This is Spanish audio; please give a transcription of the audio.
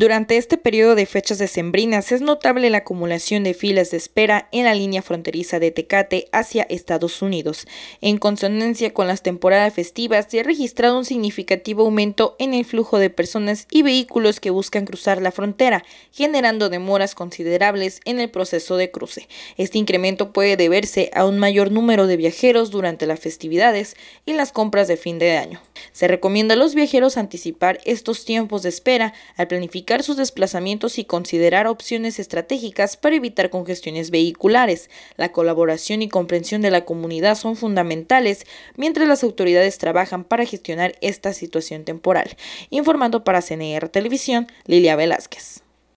Durante este periodo de fechas decembrinas es notable la acumulación de filas de espera en la línea fronteriza de Tecate hacia Estados Unidos. En consonancia con las temporadas festivas, se ha registrado un significativo aumento en el flujo de personas y vehículos que buscan cruzar la frontera, generando demoras considerables en el proceso de cruce. Este incremento puede deberse a un mayor número de viajeros durante las festividades y las compras de fin de año. Se recomienda a los viajeros anticipar estos tiempos de espera al planificar sus desplazamientos y considerar opciones estratégicas para evitar congestiones vehiculares. La colaboración y comprensión de la comunidad son fundamentales mientras las autoridades trabajan para gestionar esta situación temporal. Informando para CNR Televisión, Lilia Velázquez.